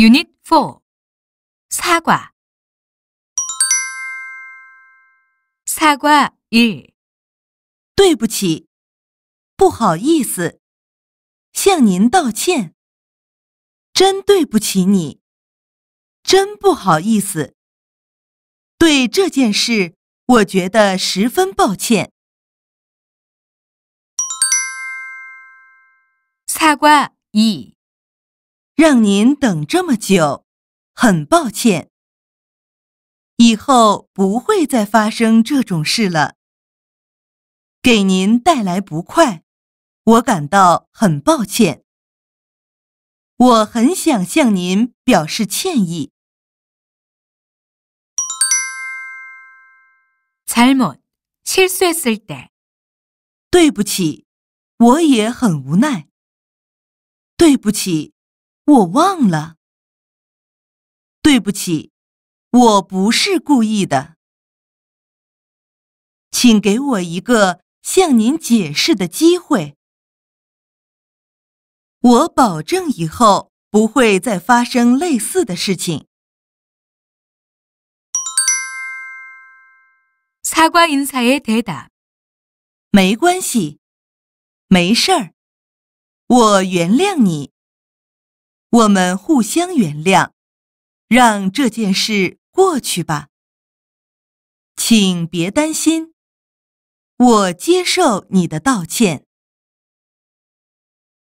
Unit 4，사과사과1，对不起，不好意思，向您道歉，真对不起你，真不好意思。对这件事，我觉得十分抱歉。사과2让您等这么久，很抱歉。以后不会再发生这种事了。给您带来不快，我感到很抱歉。我很想向您表示歉意。잘못실수했을 때， 对不起，我也很无奈。对不起。我忘了，对不起，我不是故意的，请给我一个向您解释的机会。我保证以后不会再发生类似的事情。사과인사의대 답， 没关系，没事儿，我原谅你。我们互相原谅，让这件事过去吧。请别担心，我接受你的道歉。